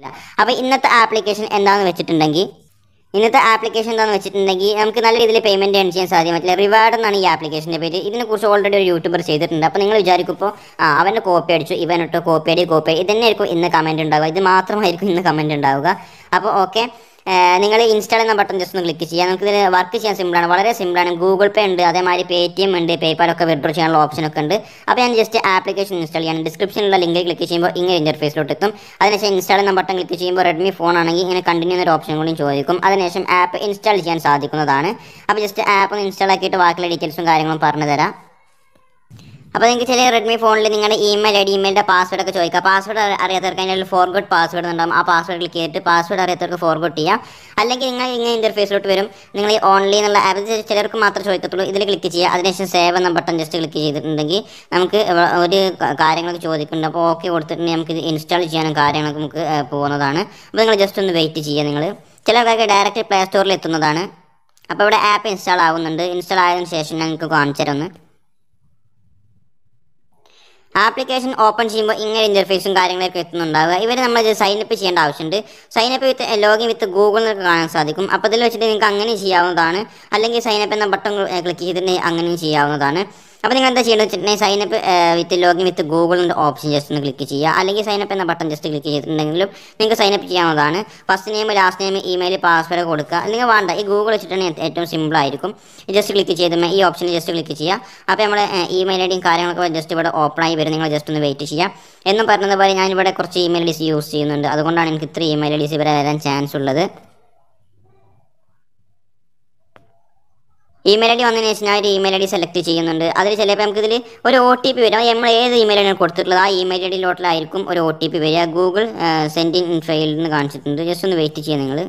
ഇല്ല അപ്പോൾ ഇന്നത്തെ ആപ്ലിക്കേഷൻ എന്താണെന്ന് വെച്ചിട്ടുണ്ടെങ്കിൽ ഇന്നത്തെ ആപ്ലിക്കേഷൻ എന്താണെന്ന് വെച്ചിട്ടുണ്ടെങ്കിൽ നമുക്ക് നല്ല രീതിയിൽ പേയ്മെൻറ്റ് ഏൺ ചെയ്യാൻ സാധ്യം പറ്റില്ല റിവാർഡ് എന്നാണ് ഈ ആപ്ലിക്കേഷൻ്റെ പേര് ഇതിനെക്കുറിച്ച് ഓൾറെഡി ഒരു യൂട്യൂബർ ചെയ്തിട്ടുണ്ട് അപ്പോൾ നിങ്ങൾ വിചാരിക്കുമ്പോൾ ആ അവൻ്റെ കോപ്പി അടിച്ചു ഇവനിട്ടോ കോപ്പി അടി കോപ്പി ഇത് ആയിരിക്കും ഇന്ന് കമൻറ്റ് ഉണ്ടാവുക ഇത് മാത്രമായിരിക്കും ഇന്ന് കമൻറ്റ് ഉണ്ടാവുക അപ്പോൾ ഓക്കെ നിങ്ങൾ ഇൻസ്റ്റാൾ എന്ന ബട്ടൺ ജസ്റ്റ് ഒന്ന് ക്ലിക്ക് ചെയ്യാം നമുക്ക് ഇതിൽ വർക്ക് ചെയ്യാൻ സിമ്പിളാണ് വളരെ സിമ്പിളാണ് ഗൂഗിൾ പേ ഉണ്ട് അതേമാതിരി പേ ടി എം ഉണ്ട് പേയ്പാൽ ഒക്കെ വിഡ്രോ ചെയ്യാനുള്ള ഒക്കെ ഉണ്ട് അപ്പോൾ ഞാൻ ജസ്റ്റ് ആപ്ലിക്കേഷൻ ഇൻസ്റ്റാൾ ചെയ്യാൻ ഡിസ്ക്രിപ്ഷനിലുള്ള ലിങ്ക് ക്ലിക്ക് ചെയ്യുമ്പോൾ ഇങ്ങനെ ഇൻ്റർഫേസിലോട്ട് എത്തും അതിനുശേഷം ഇൻസ്റ്റാൾ എന്ന ബട്ടൺ ക്ലിക്ക് ചെയ്യുമ്പോൾ റെഡ്മി ഫോൺ ആണെങ്കിൽ ഇങ്ങനെ കണ്ടിന്യൂ എന്നൊരു ഓപ്ഷൻ കൂടി ചോദിക്കും അതിനുശേഷം ആപ്പ് ഇൻസ്റ്റാൾ ചെയ്യാൻ സാധിക്കുന്നതാണ് അപ്പോൾ ജസ്റ്റ് ആപ്പ് ഇൻസ്റ്റാൾ ആക്കിയിട്ട് ബാക്കിയുള്ള ഡീറ്റെയിൽസും കാര്യങ്ങളും പറഞ്ഞു തരാം അപ്പോൾ നിങ്ങൾക്ക് ചില റെഡ്മി ഫോണിൽ നിങ്ങളുടെ ഇമെയിൽ ഐ ഡി ഇമെയിലിൻ്റെ പാസ്വേഡ് ഒക്കെ ചോദിക്കുക പാസ്വേഡ് അറിയാത്തവർക്ക് അതിൻ്റെ ഫോർഗോട്ട് പാസ്വേഡ് ഉണ്ടാകും ആ പാസ്വേഡ് ക്ലിക്ക് ചെയ്തിട്ട് പാസ്വേഡ് അറിയാത്തവർക്ക് ഫോർഗോട്ട് ചെയ്യാം അല്ലെങ്കിൽ നിങ്ങൾ ഇങ്ങനെ ഇൻ്റർഫേസിലോട്ട് വരും നിങ്ങൾ ഈ ഓൺലി എന്നുള്ള ആപ്പ് ചിലർക്ക് മാത്രമേ ചോദിക്കത്തുള്ളൂ ഇതിൽ ക്ലിക്ക് ചെയ്യുക അതിനുശേഷം സേവ് എന്ന ബട്ടൺ ജസ്റ്റ് ക്ലിക്ക് ചെയ്തിട്ടുണ്ടെങ്കിൽ നമുക്ക് ഒരു കാര്യങ്ങളൊക്കെ ചോദിക്കുന്നുണ്ട് അപ്പോൾ ഓക്കെ കൊടുത്തിട്ടുണ്ടെങ്കിൽ നമുക്ക് ഇത് ഇൻസ്റ്റാൾ ചെയ്യാനും കാര്യങ്ങളൊക്കെ നമുക്ക് പോകുന്നതാണ് അപ്പോൾ നിങ്ങൾ ജസ്റ്റ് ഒന്ന് വെയിറ്റ് ചെയ്യുക നിങ്ങൾ ചിലർക്കൊക്കെ ഡയറക്റ്റ് പ്ലേ സ്റ്റോറിൽ എത്തുന്നതാണ് അപ്പോൾ ഇവിടെ ആപ്പ് ഇൻസ്റ്റാൾ ആവുന്നുണ്ട് ഇൻസ്റ്റാൾ ആയതിനു ശേഷം ഞങ്ങൾക്ക് കാണിച്ചു തരുന്നു ആപ്ലിക്കേഷൻ ഓപ്പൺ ചെയ്യുമ്പോൾ ഇങ്ങനെ ഇൻ്റർഫേസും കാര്യങ്ങളൊക്കെ എത്തുന്നുണ്ടാവുക ഇവർ നമ്മൾ സൈൻ അപ്പ് ചെയ്യേണ്ട ആവശ്യമുണ്ട് sign up with login with Google എന്നൊക്കെ കാണാൻ സാധിക്കും അപ്പോൾ അതിൽ വെച്ചിട്ട് നിങ്ങൾക്ക് അങ്ങനെ ചെയ്യാവുന്നതാണ് അല്ലെങ്കിൽ സൈൻ അപ്പ് എന്ന ബട്ടൺ ക്ലിക്ക് ചെയ്തിട്ടുണ്ടെങ്കിൽ അങ്ങനെയും ചെയ്യാവുന്നതാണ് അപ്പോൾ നിങ്ങൾ എന്താ ചെയ്യണമെന്ന് വെച്ചിട്ടുണ്ടെങ്കിൽ signup with login with Google എന്ന ഓപ്ഷൻ ജസ്റ്റ് ഒന്ന് ക്ലിക്ക് ചെയ്യുക അല്ലെങ്കിൽ സൈനപ്പ് എന്ന ബട്ടൺ ജസ്റ്റ് ക്ലിക്ക് ചെയ്തിട്ടുണ്ടെങ്കിലും നിങ്ങൾക്ക് സൈനപ്പ് ചെയ്യാവുന്നതാണ് first name last name email password കൊടുക്കുക നിങ്ങൾ വേണ്ട ഈ ഗൂഗിൾ വെച്ചിട്ടുണ്ടെങ്കിൽ ഏറ്റവും സിമ്പിൾ ആയിരിക്കും ജസ്റ്റ് ക്ലിക്ക് ചെയ്ത് ഈ ഓപ്ഷനിൽ ജസ്റ്റ് ക്ലിക്ക് ചെയ്യുക അപ്പോൾ നമ്മുടെ ഇമെയിൽ ഐ ഡിയും കാര്യങ്ങളൊക്കെ ജസ്റ്റ് ഇവിടെ ഓപ്പൺ ആയി വരും നിങ്ങൾ ജസ്റ്റ് ഒന്ന് വെയിറ്റ് ചെയ്യുക എന്നും പറഞ്ഞതുപോലെ ഞാനിവിടെ കുറച്ച് ഇമെയിൽ ഐ യൂസ് ചെയ്യുന്നുണ്ട് അതുകൊണ്ടാണ് എനിക്ക് ഇത്ര ഇമെയിൽ ഐ ഡീസ് വരാൻ ചാൻസ് ഉള്ളത് ഇമെയിൽ ഐ ഡി വന്നതിന് ശേഷം ഞാൻ ഒരു ഇമെയിൽ ഐ ഡി സെലക്ട് ചെയ്യുന്നുണ്ട് അതിൽ ചിലപ്പോൾ ഇതിൽ ഒരു ഒ ടി പി വരും നമ്മൾ ഏത് ഇമെയിലാണ് കൊടുത്തിട്ടുള്ളത് ആ ഇമെയിൽ ഐ ലോട്ടിലായിരിക്കും ഒരു ഒ ടി പി വരിക ഗൂഗിൾ സെൻഡിങ് ഫെയിൽഡ് എന്ന് കാണിച്ചിട്ടുണ്ട് ജസ്റ്റ് ഒന്ന് വെയിറ്റ് ചെയ്യുക നിങ്ങൾ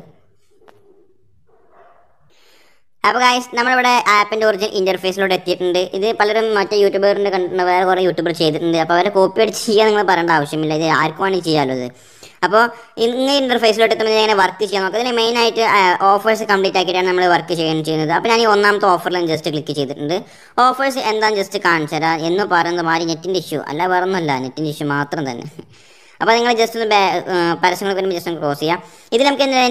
അപ്പോൾ ഗായ്സ് നമ്മളിവിടെ ആപ്പിൻ്റെ ഒറിജിനൽ ഇൻ്റർഫേസിലൂടെ എത്തിയിട്ടുണ്ട് ഇത് പലരും മറ്റേ യൂട്യൂബറിൻ്റെ കണ്ടിട്ടുണ്ട് വേറെ കുറേ യൂട്യൂബർ ചെയ്തിട്ടുണ്ട് അപ്പോൾ അവരെ കോപ്പി അടിച്ച് ചെയ്യാൻ നിങ്ങൾ പറയേണ്ട ആവശ്യമില്ല ഇത് ആർക്കുവാണെങ്കിൽ ചെയ്യാമല്ലോ ഇത് അപ്പോൾ ഇന്ന് ഇൻ്റർഫേസിലോട്ട് എത്തുമ്പോൾ ഞാൻ വർക്ക് ചെയ്യാൻ നോക്കാം ഇതിന് മെയിനായിട്ട് ഓഫേഴ്സ് കംപ്ലീറ്റ് ആക്കിയിട്ടാണ് നമ്മൾ വർക്ക് ചെയ്യാൻ ചെയ്യുന്നത് അപ്പോൾ ഞാൻ ഈ ഒന്നാമത്തെ ഓഫറിൽ ജസ്റ്റ് ക്ലിക്ക് ചെയ്തിട്ടുണ്ട് ഓഫേഴ്സ് എന്താണെന്ന് ജസ്റ്റ് കാണിച്ചു തരാം എന്ന് പറയുന്നത് മാറി നെറ്റിൻ്റെ ഇഷ്യൂ അല്ല വേറെ ഒന്നുമല്ല നെറ്റിൻ്റെ ഇഷ്യൂ മാത്രം തന്നെ അപ്പോൾ നിങ്ങൾ ജസ്റ്റ് ഒന്ന് പരസ്യങ്ങൾ വരുമ്പോൾ ജസ്റ്റ് ഒന്ന് ക്ലോസ് ചെയ്യാം ഇതിൽ നമുക്ക് എന്താ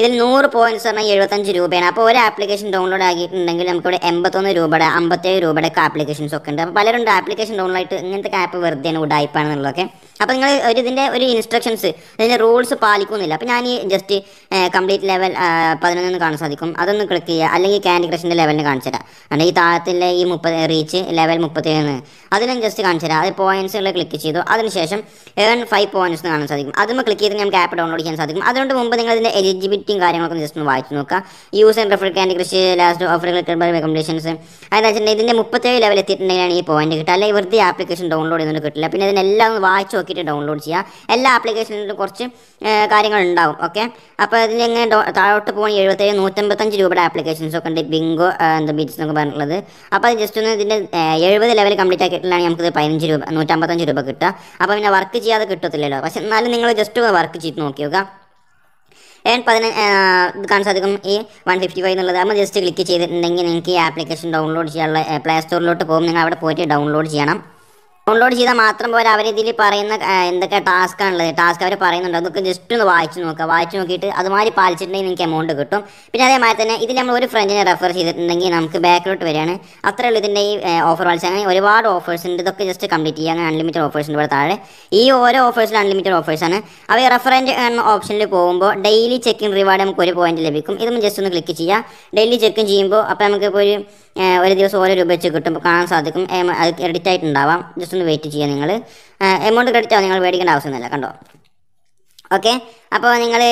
ഇതിൽ നൂറ് പോയിന്റ്സ് പറഞ്ഞാൽ എഴുപത്തഞ്ച് രൂപയാണ് അപ്പോൾ ഒരു ആപ്ലിക്കേഷൻ ഡൗൺലോഡ് ആക്കിയിട്ടുണ്ടെങ്കിൽ നമുക്കിവിടെ എൺപത്തൊന്ന് രൂപയുടെ അമ്പത്തേഴ് രൂപയുടെ ഒക്കെ ആപ്ലിക്കേഷൻസ് ഒക്കെ ഉണ്ട് അപ്പോൾ പലരുണ്ട് ആപ്ലിക്കേഷൻ ഡൗൺലോഡ് ആയിട്ട് ഇങ്ങനത്തെ ആപ്പ് വെറുതെയാണ് ഉടായ്പാണെന്നുള്ളതൊക്കെ അപ്പോൾ നിങ്ങൾ ഒരു ഇതിൻ്റെ ഒരു ഇൻസ്ട്രക്ഷൻസ് ഇതിൻ്റെ റൂൾസ് പാലിക്കുന്നില്ല അപ്പോൾ ഞാൻ ഈ ജസ്റ്റ് കംപ്ലീറ്റ് ലെവൽ പതിനൊന്നെന്ന് കാണാൻ സാധിക്കും അതൊന്ന് ക്ലിക്ക് ചെയ്യുക അല്ലെങ്കിൽ ക്യാൻഡി ക്രഷിൻ്റെ ലെവലിന് കാണിച്ചു തരാം അല്ലെങ്കിൽ താഴത്തിലെ ഈ മുപ്പത് റീച്ച് ലെവൽ മുപ്പത്തിയേഴ് അതിലും ജസ്റ്റ് കാണിച്ചു തരാം അത് പോയിൻസുകൾ ക്ലിക്ക് ചെയ്തു അതിനുശേഷം ഏൺ ഫൈവ് പോയിൻറ്റ്സ് എന്ന് കാണാൻ സാധിക്കും അതും ക്ലിക്ക് ചെയ്ത് നമുക്ക് ആപ്പ് ഡൗൺലോഡ് ചെയ്യാൻ സാധിക്കും അതുകൊണ്ട് മുമ്പ് നിങ്ങൾ ഇതിൻ്റെ എലിജിബിലിറ്റിയും കാര്യങ്ങളൊക്കെ ജസ്റ്റ് ഒന്ന് വായിച്ചു നോക്കുക use and refer Candy Crush last offer by recommendations അതെന്ന് വെച്ചിട്ടുണ്ടെങ്കിൽ ഇതിൻ്റെ മുപ്പത്തേഴ് ലെവൽ എത്തിയിട്ടുണ്ടെങ്കിലാണ് ഈ പോയിന്റ് കിട്ടുക അല്ലെങ്കിൽ വെറുതെ ആപ്ലിക്കേഷൻ ഡൗൺലോഡ് ചെയ്യുന്നുണ്ട് കിട്ടില്ല പിന്നെ ഇതിനെല്ലാം ഒന്ന് വായിച്ചു നോക്കിയിട്ട് ഡൗൺലോഡ് ചെയ്യുക എല്ലാ ആപ്ലിക്കേഷനിലും കുറച്ച് കാര്യങ്ങൾ ഉണ്ടാവും ഓക്കെ അപ്പോൾ ഇതിന് എങ്ങനെ താഴോട്ട് പോകണമെങ്കിൽ എഴുപത്തേഴ് നൂറ്റമ്പത്തഞ്ച് രൂപയുടെ ആപ്ലിക്കേഷൻസ് ഒക്കെ ഉണ്ട് ബിങ്കോ എന്താ ബീച്ച് എന്നൊക്കെ പറഞ്ഞിട്ടുള്ളത് അപ്പോൾ ജസ്റ്റ് ഒന്ന് ഇതിൻ്റെ എഴുപത് ലെവൽ കംപ്ലീറ്റ് ആക്കിയിട്ടാണ് നമുക്ക് പതിനഞ്ച് രൂപ നൂറ്റമ്പത്തഞ്ച് രൂപ കിട്ടുക അപ്പോൾ പിന്നെ വർക്ക് ചെയ്യാതെ കിട്ടത്തില്ലല്ലോ പക്ഷെ എന്നാലും നിങ്ങൾ ജസ്റ്റ് വർക്ക് ചെയ്ത് നോക്കി നോക്കുക ഏൺ പതിനഞ്ച് കാണാൻ സാധിക്കും ഈ വൺ ഫിഫ്റ്റി ഫൈവ് എന്നുള്ളത് നമ്മൾ ജസ്റ്റ് ക്ലിക്ക് ചെയ്തിട്ടുണ്ടെങ്കിൽ നിങ്ങൾക്ക് ഈ ആപ്ലിക്കേഷൻ ഡൗൺലോഡ് ചെയ്യാനുള്ള പ്ലേ സ്റ്റോറിലോട്ട് പോകും നിങ്ങൾ അവിടെ പോയിട്ട് ഡൗൺലോഡ് ചെയ്യണം ഡൗൺലോഡ് ചെയ്താൽ മാത്രം പോലെ അവരിതിൽ പറയുന്ന എന്തൊക്കെ ടാസ്ക് ആണുള്ളത് ടാസ്ക് അവർ പറയുന്നുണ്ട് അതൊക്കെ ജസ്റ്റ് ഒന്ന് വായിച്ചു നോക്കുക വായിച്ചു നോക്കിയിട്ട് അതുമാതിരി പാലിച്ചിട്ടുണ്ടെങ്കിൽ നിങ്ങൾക്ക് എമൗണ്ട് കിട്ടും പിന്നെ അതേമാതിരി തന്നെ ഇതിൽ നമ്മൾ ഒരു ഫ്രണ്ടിനെ റെഫർ ചെയ്തിട്ടുണ്ടെങ്കിൽ നമുക്ക് ബാക്കിലോട്ട് വരികയാണ് അത്രേ ഉള്ളൂ ഇതിൻ്റെ ഈ ഓഫർ വാൾസ് അങ്ങനെ ഒരുപാട് ഓഫേഴ്സ് ഉണ്ട് ഇതൊക്കെ ജസ്റ്റ് കംപ്ലീറ്റ് ചെയ്യുക അങ്ങനെ അൺലിമിറ്റഡ് ഓഫേഴ്സ് ഉണ്ട് ഇവിടെ താഴെ ഈ ഓരോ ഓഫേഴ്സിലും അൺലിമിറ്റഡ് ഓഫേഴ്സാണ് അവ റെഫറൻറ്റ് എന്ന ഓപ്ഷനിൽ പോകുമ്പോൾ ഡെയിലി ചെക്കിംഗ് റിവാർഡ് നമുക്ക് ഒരു പോയിന്റ് ലഭിക്കും ഇതും ജസ്റ്റ് ഒന്ന് ക്ലിക്ക് ചെയ്യുക ഡെയിലി ചെക്കിംഗ് ചെയ്യുമ്പോൾ അപ്പോൾ നമുക്ക് ഇപ്പോൾ ഒരു ഒരു ദിവസം ഓരോ രൂപ വെച്ച് കിട്ടും കാണാൻ സാധിക്കും അത് ക്രെഡിറ്റ് ആയിട്ടുണ്ടാവാം ജസ്റ്റ് ഒന്ന് വെയിറ്റ് ചെയ്യുക നിങ്ങൾ എമൗണ്ട് ക്രെഡിറ്റ് ആവും നിങ്ങൾ മേടിക്കേണ്ട ആവശ്യമൊന്നുമില്ല കണ്ടോ ഓക്കെ അപ്പോൾ നിങ്ങൾ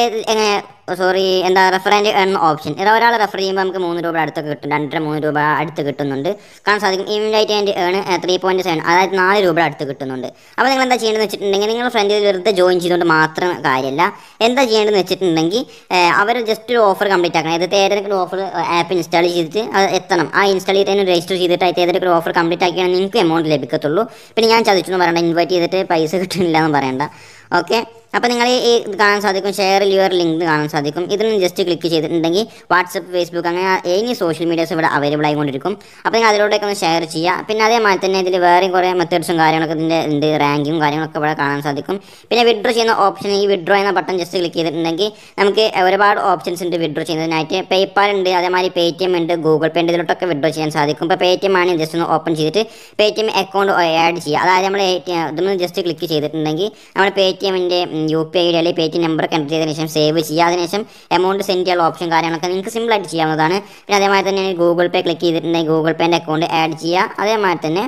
സോറി oh, എന്താ ആൻഡ് എൺ ഓപ്ഷൻ ഇത് ഒരാൾ റെഫർ ചെയ്യുമ്പോൾ നമുക്ക് മൂന്ന് രൂപ അടുത്തൊക്കെ കിട്ടും രണ്ടര മൂന്ന് രൂപ അടുത്ത് കിട്ടുന്നുണ്ട് കാണാൻ സാധിക്കും invite and earn three point seven അതായത് നാല് രൂപ അടുത്ത് കിട്ടുന്നുണ്ട് അപ്പോൾ നിങ്ങൾ എന്താ ചെയ്യേണ്ടത് വെച്ചിട്ടുണ്ടെങ്കിൽ നിങ്ങൾ ഫ്രണ്ട് വെറുതെ ജോയിൻ ചെയ്തുകൊണ്ട് മാത്രം കാര്യമല്ല എന്താ ചെയ്യേണ്ടതെന്ന് വെച്ചിട്ടുണ്ടെങ്കിൽ അവർ ജസ്റ്റ് ഒരു ഓഫർ കംപ്ലീറ്റ് ആക്കണം അതായത് ഏതെങ്കിലും ഓഫർ ആപ്പ് ഇൻസ്റ്റാൾ ചെയ്തിട്ട് അത് എത്തണം ആ ഇൻസ്റ്റാൾ ചെയ്തതിന് രജിസ്റ്റർ ചെയ്തിട്ട് അതിൽ ഏതെങ്കിലും ഓഫർ കംപ്ലീറ്റ് ആക്കിയാൽ നിങ്ങൾക്ക് എമൗണ്ട് ലഭിക്കത്തുള്ളൂ പിന്നെ ഞാൻ ചതിച്ചു എന്ന് ഇൻവൈറ്റ് ചെയ്തിട്ട് പൈസ കിട്ടുന്നില്ല എന്ന് പറയണ്ട ഓക്കെ അപ്പോൾ നിങ്ങൾ ഈ കാണാൻ സാധിക്കും ഷെയർ യുവർ ലിങ്ക് കാണാൻ സാധിക്കും ഇതിൽ ജസ്റ്റ് ക്ലിക്ക് ചെയ്തിട്ടുണ്ടെങ്കിൽ വാട്സപ്പ് ഫേസ്ബുക്ക് അങ്ങനെ ഏനി സോഷ്യൽ മീഡിയാസ് ഇവിടെ അവൈലബിൾ ആയിക്കൊണ്ടിരിക്കും അപ്പോൾ നിങ്ങൾ അതിലൂടെയൊക്കെ ഒന്ന് ഷെയർ ചെയ്യുക പിന്നെ അതേമാതിരി തന്നെ ഇതിൽ വേറെയും കുറേ മെത്തേഡ്സും കാര്യങ്ങളൊക്കെ ഇതിൻ്റെ ഉണ്ട് റാങ്കിങ്ങും കാര്യങ്ങളൊക്കെ ഇവിടെ കാണാൻ സാധിക്കും പിന്നെ വിഡ്രോ ചെയ്യുന്ന ഓപ്ഷൻ ഈ വിഡ്രോ എന്ന ബട്ടൺ ജസ്റ്റ് ക്ലിക്ക് ചെയ്തിട്ടുണ്ടെങ്കിൽ നമുക്ക് ഒരുപാട് ഓപ്ഷൻസ് ഉണ്ട് വിഡ്രോ ചെയ്യുന്നതിനായിട്ട് പേപ്പാൽ ഉണ്ട് അതേമാതിരി പേ ടി എം ഉണ്ട് ഗൂഗിൾ പേ ഉണ്ട് ഇതിലോട്ടൊക്കെ വിഡ്രോ ചെയ്യാൻ സാധിക്കും ഇപ്പോൾ പേ ടി എം ആണ് ജസ്റ്റ് ഒന്ന് ഓപ്പൺ ചെയ്തിട്ട് Paytm account add ചെയ്യുക അതായത് നമ്മൾ ഇതൊന്ന് ജസ്റ്റ് ക്ലിക്ക് ചെയ്തിട്ടുണ്ടെങ്കിൽ നമ്മൾ പേ ടി എമ്മിൻ്റെ യു പി ഐ അല്ലെങ്കിൽ പേ ടി നമ്പർ കണക്ട് ചെയ്തതിനു ശേഷം സേവ് ചെയ്യുക അതിനുശേഷം എമൗണ്ട് സെൻഡ് ചെയ്യാനുള്ള ഓപ്ഷൻ കാര്യങ്ങളൊക്കെ നിങ്ങൾക്ക് ആയിട്ട് ചെയ്യാവുന്നതാണ് പിന്നെ അതേമാതിരി തന്നെ ഗൂഗിൾ പേ ക്ലിക്ക് ചെയ്തിട്ടുണ്ടെങ്കിൽ ഗൂഗിൾ പേൻ്റെ അക്കൗണ്ട് ആഡ് ചെയ്യുക അതേമാതിരി തന്നെ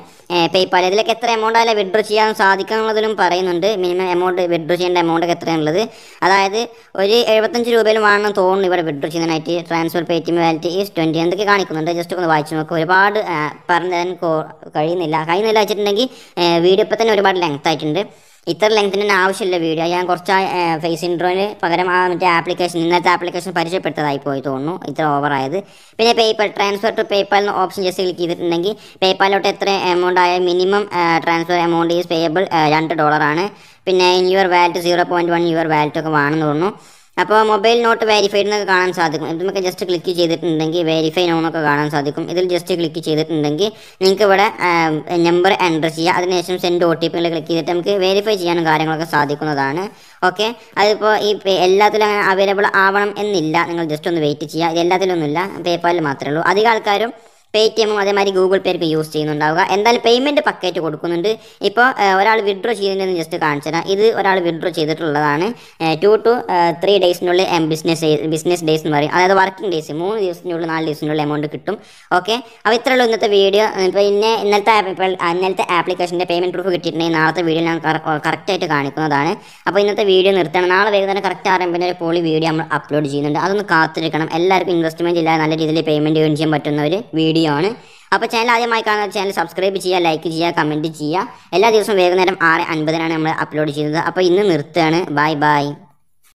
പേയ്പാൽ ഇതിലേക്ക് എത്ര എമൗണ്ട് അതിൽ വിഡ്രോ ചെയ്യാൻ സാധിക്കുന്നുള്ളതിലും പറയുന്നുണ്ട് മിനിമം എമൗണ്ട് വിഡ്രോ ചെയ്യേണ്ട എമൗണ്ട് ഒക്കെ എത്രയാണുള്ളത് അതായത് ഒരു എഴുപത്തഞ്ച് രൂപയിലും വേണമെന്ന് തോന്നുന്നു ഇവിടെ വിഡ്രോ ചെയ്യുന്നതിനായിട്ട് transfer Paytm wallet is twenty എന്തൊക്കെ കാണിക്കുന്നുണ്ട് ജസ്റ്റ് ഒന്ന് വായിച്ചു നോക്കുക ഒരുപാട് പറഞ്ഞു തരാൻ കഴിയുന്നില്ല കഴിയുന്നില്ല വെച്ചിട്ടുണ്ടെങ്കിൽ വീഡിയോ ഇപ്പോൾ തന്നെ ഒരുപാട് ലെങ്ത് ആയിട്ടുണ്ട് ഇത്ര ലെങ്തിന് ആവശ്യമില്ല വീഡിയോ ഞാൻ കുറച്ച് ഫേസ് ഇൻട്രോയിന് പകരം ആ മറ്റേ ആപ്ലിക്കേഷൻ ഇന്നത്തെ ആപ്ലിക്കേഷൻ പരിചയപ്പെടുത്തതായി പോയി തോന്നുന്നു ഇത്ര ഓവറായത് പിന്നെ പേപ്പൽ ട്രാൻസ്ഫർ ടു പേപ്പാൽ എന്ന ഓപ്ഷൻ ജസ്റ്റ് ക്ലിക്ക് ചെയ്തിട്ടുണ്ടെങ്കിൽ പേപ്പാലോട്ട് എത്ര എമൗണ്ട് ആയ minimum transfer amount is payable രണ്ട് ഡോളറാണ് പിന്നെ your wallet zero point one your wallet ഒക്കെ വേണമെന്ന് തോന്നുന്നു അപ്പോൾ മൊബൈൽ നോട്ട് വെരിഫൈഡ് എന്നൊക്കെ കാണാൻ സാധിക്കും ഇതിനൊക്കെ ജസ്റ്റ് ക്ലിക്ക് ചെയ്തിട്ടുണ്ടെങ്കിൽ വെരിഫൈ നോണൊക്കെ കാണാൻ സാധിക്കും ഇതിൽ ജസ്റ്റ് ക്ലിക്ക് ചെയ്തിട്ടുണ്ടെങ്കിൽ നിങ്ങൾക്ക് ഇവിടെ നമ്പർ എൻ്റർ ചെയ്യുക അതിനുശേഷം സെൻഡ് ഒ ടി പിയിൽ ക്ലിക്ക് ചെയ്തിട്ട് നമുക്ക് വെരിഫൈ ചെയ്യാനും കാര്യങ്ങളൊക്കെ സാധിക്കുന്നതാണ് ഓക്കെ അതിപ്പോൾ ഈ എല്ലാത്തിലും അങ്ങനെ അവൈലബിൾ ആവണം എന്നില്ല നിങ്ങൾ ജസ്റ്റ് ഒന്ന് വെയിറ്റ് ചെയ്യുക ഇത് എല്ലാത്തിലൊന്നുമില്ല പേപ്പാലിൽ മാത്രമേ ഉള്ളൂ അധികം ആൾക്കാരും പേടിഎമ്മും അതേമാതിരി ഗൂഗിൾ പേർക്ക് യൂസ് ചെയ്യുന്നുണ്ടാവുക എന്തായാലും പേയ്മെൻറ്റ് പക്കായിട്ട് കൊടുക്കുന്നുണ്ട് ഇപ്പോൾ ഒരാൾ വിഡ്രോ ചെയ്യുന്നതെന്ന് ജസ്റ്റ് കാണിച്ചു തരാം ഇത് ഒരാൾ വിഡ്രോ ചെയ്തിട്ടുള്ളതാണ് ടു ടു ത്രീ ഡേയ്സിനുള്ളിൽ ബിസിനസ് ബിസിനസ് ഡേയ്സ് എന്ന് പറയും അതായത് വർക്കിംഗ് ഡേയ്സ് മൂന്ന് ദിവസത്തിനുള്ളിൽ നാല് ദിവസത്തിനുള്ളിൽ എമൗണ്ട് കിട്ടും ഓക്കെ അപ്പോൾ ഇത്രയുള്ള ഇന്നത്തെ വീഡിയോ പിന്നെ ഇന്നത്തെ ഇന്നലത്തെ ആപ്ലിക്കേഷൻ്റെ പേയ്മെൻറ്റ് പ്രൂഫ് കിട്ടിയിട്ടുണ്ടെങ്കിൽ നാളത്തെ വീഡിയോ ഞാൻ കറക്റ്റായിട്ട് കാണിക്കുന്നതാണ് അപ്പോൾ ഇന്നത്തെ വീഡിയോ നിർത്തണം നാളെ വൈകുന്നേരം കറക്റ്റ് പിന്നെ ഒരു പോളി വീഡിയോ നമ്മൾ അപ്ലോഡ് ചെയ്യുന്നുണ്ട് അതൊന്ന് കാത്തിരിക്കണം എല്ലാവർക്കും ഇൻവെസ്റ്റ്മെൻറ്റ് ഇല്ലാതെ നല്ല രീതിയിൽ പേയ്മെൻറ്റ് ചെയ്യാൻ ചെയ്യാൻ ഒരു വീഡിയോ ആണ് അപ്പോൾ ചാനൽ ആദ്യമായി കാണുന്ന ചാനൽ സബ്സ്ക്രൈബ് ചെയ്യുക ലൈക്ക് ചെയ്യുക കമൻറ്റ് ചെയ്യുക എല്ലാ ദിവസവും വൈകുന്നേരം ആറ് അൻപതിനാണ് നമ്മൾ അപ്ലോഡ് ചെയ്യുന്നത് അപ്പോൾ ഇന്ന് നിർത്തുകയാണ് ബൈ ബൈ